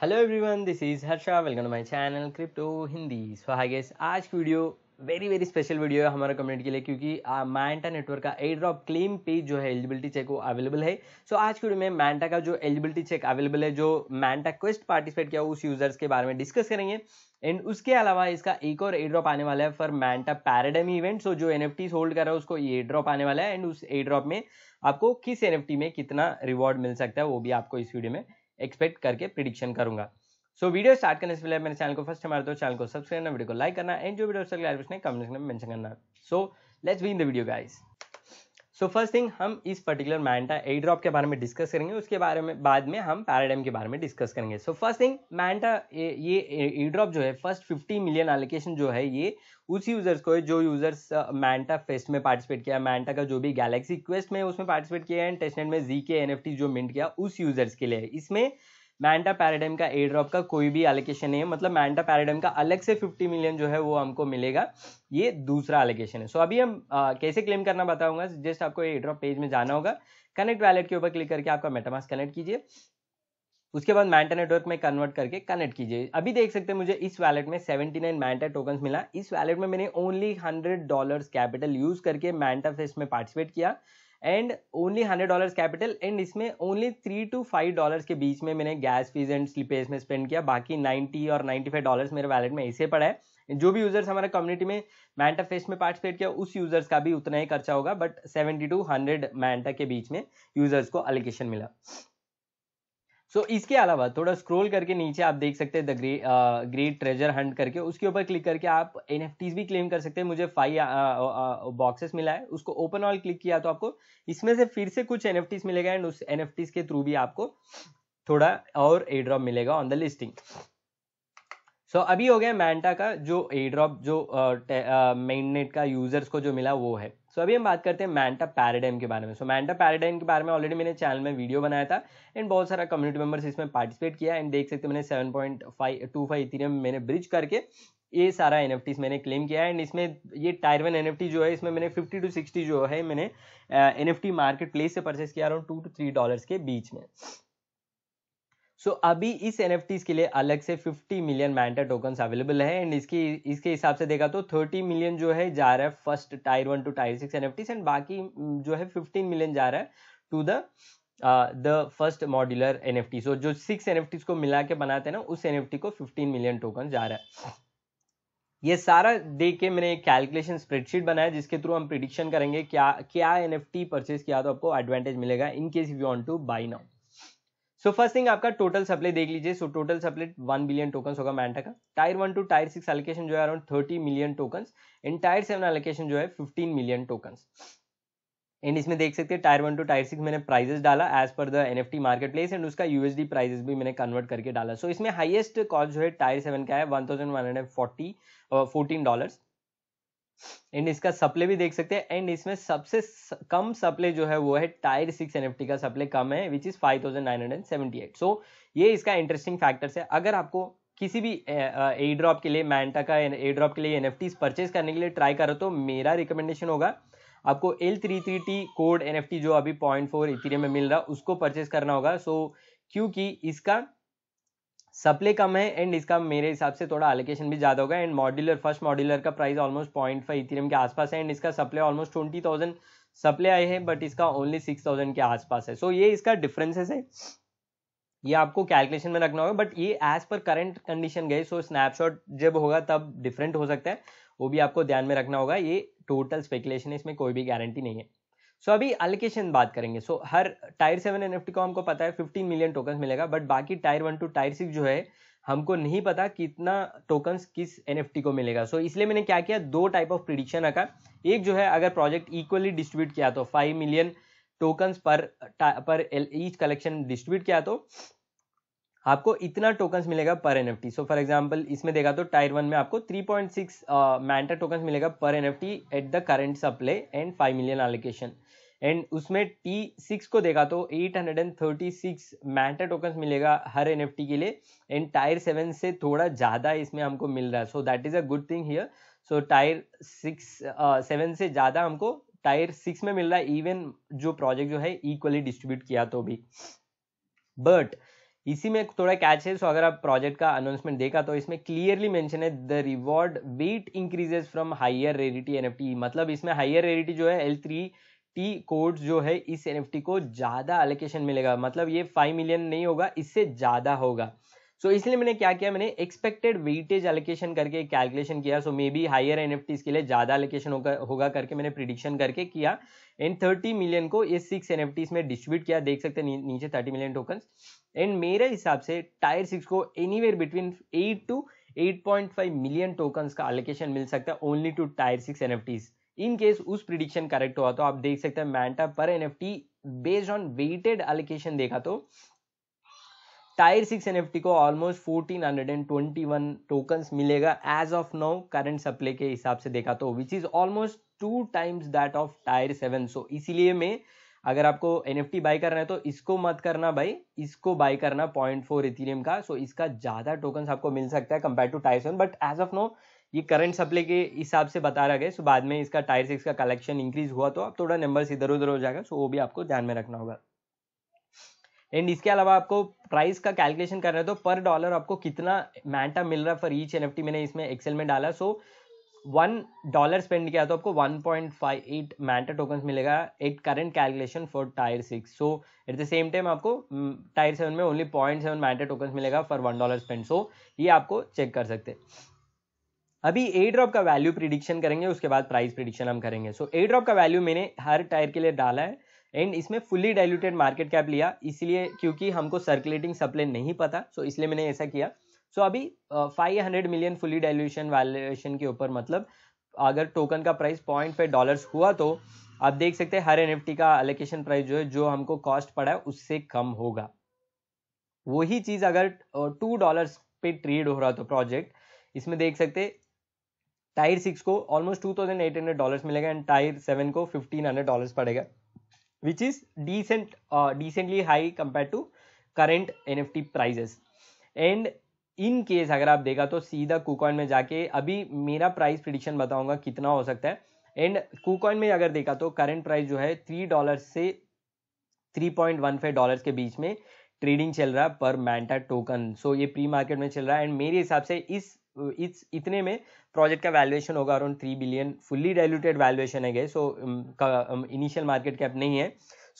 hello everyone this is Harsha welcome to my channel crypto Hindi so hi guys आज की video very very special video है हमारे community के लिए क्योंकि मैंटा नेटवर्क का एयर ड्रॉप क्लेम पेज जो है एलिजिबिलिटी चेक वो अवेलेबल है सो so, आज की वीडियो में मैंटा का जो एलिजिबिलिटी चेक अवेलेबल है जो मैंटा क्वेस्ट पार्टिसिपेट किया उस यूजर्स के बारे में डिस्कस करेंगे एंड उसके अलावा इसका एक और एयर ड्रॉप आने वाला है फॉर मैंटा पैराडम इवेंट सो जो एन होल्ड कर रहा है उसको ये ड्रॉप आने वाला है एंड उस एयर ड्रॉप में आपको किस एन में कितना रिवॉर्ड मिल सकता है वो भी आपको इस वीडियो में एक्सपेक्ट करके प्रिडिक्शन करूंगा सो वीडियो स्टार्ट करने से पहले मेरे चैनल को फर्स्ट हमारे तो चैनल को सब्सक्राइब करना वीडियो को लाइक करना एंड जो वीडियो कमेंट में मेंशन करना so let's begin the video guys so first thing हम इस पर्टिकुलर मैंटा ए ड्रॉप के बारे में डिस्कस करेंगे उसके बारे में बाद में हम पैराडाइम के बारे में डिस्कस करेंगे सो फर्स्ट थिंग मैंटा ये ए ड्रॉप जो है फर्स्ट 50 मिलियन एलोकेशन जो है ये उस यूज़र्स को है जो यूज़र्स मैंटा फेस्ट में पार्टिसिपेट किया मैंटा का जो भी गैलेक्सी क्वेस्ट में उसमें पार्टिसिपेट किया एंड टेस्टनेट में जी के एन जो मिंट किया उस यूज़र्स के लिए इसमें मैंटा पैराडाइम का ए ड्रॉप का कोई भी एलोकेशन नहीं है मतलब मैंटा पैराडाइम का अलग से 50 मिलियन जो है वो हमको मिलेगा ये दूसरा एलोकेशन है सो अभी हम आ, कैसे क्लेम करना बताऊंगा जस्ट आपको ए ड्रॉप पेज में जाना होगा कनेक्ट वैलेट के ऊपर क्लिक करके आपका मेटामास कनेक्ट कीजिए उसके बाद मैंटा नेटवर्क में कन्वर्ट करके कनेक्ट कीजिए अभी देख सकते हैं मुझे इस वैलेट में 79 नाइन मैंटा टोकन मिला इस वैलेट में मैंने ओनली 100 डॉलर्स कैपिटल यूज करके मैंटा फेस्ट में पार्टिसिपेट किया and only hundred dollar capital and इसमें only three two five dollar के बीच में मैंने गैस फीस एंड स्लिपेज में स्पेंड किया बाकी नाइन्टी और नाइन्टी फाइव डॉलर मेरे वैलेट में ऐसे पड़ा है जो भी यूजर्स हमारे कम्युनिटी में मैंटा फेस्ट में पार्टिसिपेट किया उस यूजर्स का भी उतना ही खर्चा होगा but seventy two hundred Manta के बीच में यूजर्स को एलोकेशन मिला सो so, इसके अलावा थोड़ा स्क्रॉल करके नीचे आप देख सकते हैं the grey great treasure hunt करके उसके ऊपर क्लिक करके आप एन भी क्लेम कर सकते हैं मुझे five boxes uh, uh, uh, मिला है उसको ओपन ऑल क्लिक किया तो आपको इसमें से फिर से कुछ एन मिलेगा एंड उस एन के थ्रू भी आपको थोड़ा और ए ड्रॉप मिलेगा ऑन द लिस्टिंग सो अभी हो गया मैंटा का जो ए ड्रॉप जो मेननेट का यूजर्स को जो मिला वो है सो so, अभी हम बात करते हैं मैंटा पैराडाइम के बारे में सो मैंटा पैराडाइम के बारे में ऑलरेडी मैंने चैनल में वीडियो बनाया था एंड बहुत सारा कम्युनिटी मेंबर्स इसमें पार्टिसिपेट किया एंड देख सकते मैंने seven point five two five इतनी मैंने ब्रिज करके ये सारा एन मैंने क्लेम किया एंड इसमें ये टायर वन एन जो है इसमें मैंने फिफ्टी टू सिक्सटी जो है मैंने एन मार्केट प्लेस से परचेस किया around two two three dollars के बीच में सो so, अभी इस एन के लिए अलग से 50 मिलियन मैंटा टोकन्स अवेलेबल है एंड इसकी इसके हिसाब से देखा तो 30 मिलियन जो है जा रहा है first tier one two tier six N and बाकी जो है 15 मिलियन जा रहा है to the the first modular N F so जो सिक्स एन को मिला के बनाते हैं ना उस एन को फिफ्टीन मिलियन टोकन जा रहा है ये सारा देख के मैंने कैलकुलेशन स्प्रेडशीट बनाया जिसके थ्रू हम प्रिडिक्शन करेंगे क्या क्या एन परचेज किया तो आपको एडवांटेज मिलेगा in case you want to buy now so first thing आपका टोटल सप्लाई देख लीजिए so total supply one billion token होगा मैंटा का tier one two tier six allocation जो है around thirty million token and tier seven allocation जो है fifteen million token and इसमें देख सकते हैं tier one two tier six मैंने प्राइजेस डाला as per the N F T marketplace and उसका यूएसडी प्राइजेस भी मैंने कन्वर्ट करके डाला सो so, इसमें हाइएस्ट कॉस्ट जो है टायर सेवन का है one thousand one hundred forty fourteen dollars and इसका सप्ले भी देख सकते हैं एंड इसमें सबसे कम सप्ले जो है वो है टायर सिक्स एन का सप्ले कम है which is five thousand nine hundred seventy eight so ये इसका इंटरेस्टिंग फैक्टर्स है अगर आपको किसी भी ए ड्रॉप के लिए मैंटा का ए ड्रॉप के लिए एन एफ परचेज करने के लिए ट्राई करो तो मेरा रिकमेंडेशन होगा आपको L three three T code N जो अभी पॉइंट फोर इथीरियम में मिल रहा उसको परचेज करना होगा सो so, क्योंकि इसका सप्ले कम है एंड इसका मेरे हिसाब से थोड़ा एलोकेशन भी ज़्यादा होगा एंड मॉड्यूलर फर्स्ट मॉड्यूलर का price almost point five Ethereum के आसपास है एंड इसका supply almost twenty thousand supply आए हैं बट इसका ओनली सिक्स थाउजेंड के आसपास है सो so, ये इसका डिफरेंसेस है ये आपको कैलकुलेशन में रखना होगा बट ये एज पर करंट कंडीशन गए सो स्नैपशॉट जब होगा तब डिफरेंट हो सकता है वो भी आपको ध्यान में रखना होगा ये टोटल स्पेकुलेशन है इसमें कोई भी गारंटी नहीं है सो so, अभी एलोकेशन बात करेंगे सो so, हर टायर सेवन एन को हमको पता है फिफ्टीन मिलियन टोकन मिलेगा बट बाकी tier one two tier six जो है हमको नहीं पता कितना टोकन किस एन को मिलेगा सो so, इसलिए मैंने क्या किया दो टाइप ऑफ प्रिडिक्शन रखा एक जो है अगर प्रोजेक्ट इक्वली डिस्ट्रीब्यूट किया तो फाइव मिलियन टोकन्स पर पर ईच कलेक्शन डिस्ट्रीब्यूट किया तो आपको इतना टोकन्स मिलेगा पर एन सो फॉर एग्जाम्पल इसमें देखा तो टायर वन में आपको 3.6 पॉइंट सिक्स मैंटा टोकन्स मिलेगा पर N at the current supply and 5 million allocation and उसमें टी सिक्स को देखा तो eight hundred and thirty six Manta token मिलेगा हर एन के लिए एंड टायर सेवन से थोड़ा ज़्यादा इसमें हमको मिल रहा है so that is a good thing here so tier six seven से ज़्यादा हमको टायर सिक्स में मिल रहा है इवन जो प्रोजेक्ट जो है इक्वली डिस्ट्रीब्यूट किया तो भी बट इसी में थोड़ा कैच है सो अगर आप प्रोजेक्ट का अनाउंसमेंट देखा तो इसमें क्लियरली मेंशन है the reward weight increases from higher rarity NFT मतलब इसमें हायर रेरिटी जो है एल थ्री टी कोड्स जो है इस एन को ज़्यादा एलोकेशन मिलेगा मतलब ये फाइव मिलियन नहीं होगा इससे ज़्यादा होगा सो so, इसलिए मैंने क्या किया मैंने एक्सपेक्टेड वेटेज एलोकेशन करके कैलकुलेशन किया so may be higher N के लिए ज़्यादा एलोकेशन होगा होगा करके मैंने प्रिडिक्शन करके किया एंड थर्टी मिलियन को ये सिक्स एन में डिस्ट्रीब्यूट किया देख सकते हैं नी, नीचे थर्टी मिलियन टोकन एंड मेरे हिसाब से टायर सिक्स को anywhere between eight to 8.5 million tokens का एलोकेशन मिल सकता है only to tier six NFTs in case उस प्रिडिक्शन करेक्ट हुआ तो आप देख सकते हैं मैंटा पर NFT based on weighted allocation देखा तो टायर सिक्स एन को almost fourteen hundred and twenty one मिलेगा as of now current supply के हिसाब से देखा तो which is almost two times that of tier seven so इसीलिए मैं अगर आपको एन एफ बाई करना है तो इसको मत करना भाई इसको बाई करना पॉइंट फोर इथीरियम का सो so इसका ज़्यादा टोकन आपको मिल सकता है compare to tier seven but as of now ये करंट सप्लाई के हिसाब से बता रहा गया सो बाद में इसका टायर सिक्स का कलेक्शन इंक्रीज हुआ तो अब थोड़ा नंबर इधर उधर हो जाएगा सो वो भी आपको ध्यान में रखना होगा एंड इसके अलावा आपको प्राइस का कैलकुलेशन करना है तो पर डॉलर आपको कितना मैंटा मिल रहा है फॉर ईच एन मैंने इसमें एक्सेल में डाला सो वन डॉलर स्पेंड किया तो आपको 1.58 मैंटा टोकन मिलेगा at current calculation for tier six so at the same time आपको टायर mm, सेवन में only point seven Manta token मिलेगा for one dollar spend so ये आपको चेक कर सकते हैं अभी ए ड्रॉप का वैल्यू प्रिडिक्शन करेंगे उसके बाद प्राइस प्रिडिक्शन हम करेंगे सो ए ड्रॉप का वैल्यू मैंने हर टायर के लिए डाला है एंड इसमें फुल्ली डाइल्यूटेड मार्केट कैप लिया इसलिए क्योंकि हमको सर्कुलेटिंग सप्लाई नहीं पता सो इसलिए मैंने ऐसा किया सो so अभी five hundred million fully dilution valuation के ऊपर मतलब अगर टोकन का प्राइस पॉइंट फाइव डॉलर्स हुआ तो आप देख सकते हैं हर एन का एलोकेशन प्राइस जो है जो हमको कॉस्ट पड़ा है उससे कम होगा वही चीज़ अगर टू डॉलर्स पे ट्रेड हो रहा तो प्रोजेक्ट इसमें देख सकते टायर सिक्स को almost two thousand eight hundred dollars मिलेगा एंड टायर सेवन को फिफ्टीन हंड्रेड डॉलर्स पड़ेगा which is decent decently high compare to current N F T prices and in case अगर आप देखा तो सीधा कुकॉइन में जाके अभी मेरा प्राइस प्रिडिक्शन बताऊंगा कितना हो सकता है एंड कुकॉइन में अगर देखा तो करेंट प्राइस जो है थ्री डॉलर से three point one five dollar के बीच में ट्रेडिंग चल रहा है पर मैंटा टोकन सो ये प्री मार्केट में चल रहा है एंड मेरे हिसाब से इस इस इतने में प्रोजेक्ट का वैल्यूएशन होगा around three billion fully diluted valuation है गए सो इनिशियल मार्केट कैप नहीं है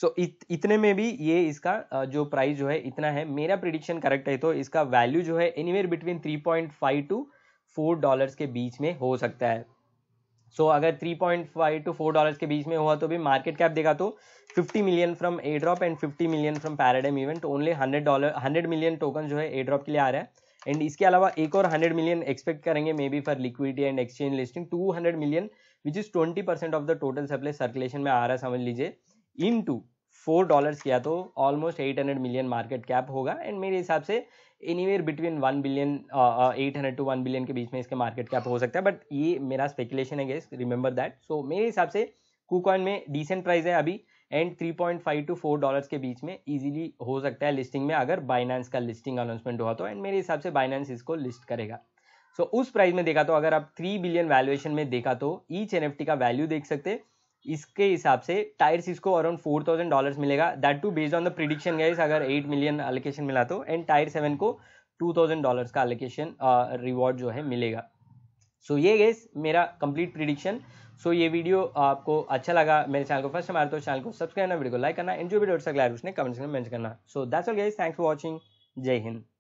सो so, इत, इतने में भी ये इसका जो प्राइस जो है इतना है मेरा प्रिडिक्शन करेक्ट है तो इसका वैल्यू जो है anywhere between three point five to four dollars के बीच में हो सकता है सो so, अगर three point five to four dollars के बीच में हुआ तो भी मार्केट कैप देखा तो fifty million from airdrop and fifty million from paradigm event only hundred dollar hundred million token जो है ए ड्रॉप के लिए आ रहा है एंड इसके अलावा एक और 100 मिलियन एक्सपेक्ट करेंगे may be for liquidity and exchange listing 200 million which is 20 percent of the total supply circulation में आ रहा है समझ लीजिए इन टू फोर डॉलर्स किया तो almost eight hundred million market cap होगा एंड मेरे हिसाब से anywhere between one billion eight hundred to one billion के बीच में इसका मार्केट कैप हो सकता है बट ये मेरा स्पेकुलेशन है गेस रिमेंबर दैट सो मेरे हिसाब से कुकॉइन में डिसेंट प्राइस है अभी एंड 3.5 टू 4 डॉलर्स के बीच में इजीली हो सकता है लिस्टिंग में अगर बाइनेंस का लिस्टिंग अनाउंसमेंट हुआ तो एंड मेरे हिसाब से बाइनेंस इसको लिस्ट करेगा सो so, उस प्राइस में देखा तो अगर आप 3 बिलियन वैल्यूएशन में देखा तो ईच एन का वैल्यू देख सकते इसके हिसाब से टायर्स इसको अराउंड फोर थाउजेंड मिलेगा that to based on the prediction guys अगर एट मिलियन अलोकेशन मिला तो एंड टायर सेवन को टू थाउजेंड का अलोकेशन रिवॉर्ड uh, जो है मिलेगा सो ये गेस मेरा कंप्लीट प्रिडिक्शन सो ये वीडियो आपको अच्छा लगा मेरे चैनल को फर्स्ट हमारे तो चैनल को सब्सक्राइब करना वीडियो को लाइक करना एंड जो वीडियो अच्छा लगा उसने कमेंट में मेंशन करना so that's all guess thanks for watching जय हिंद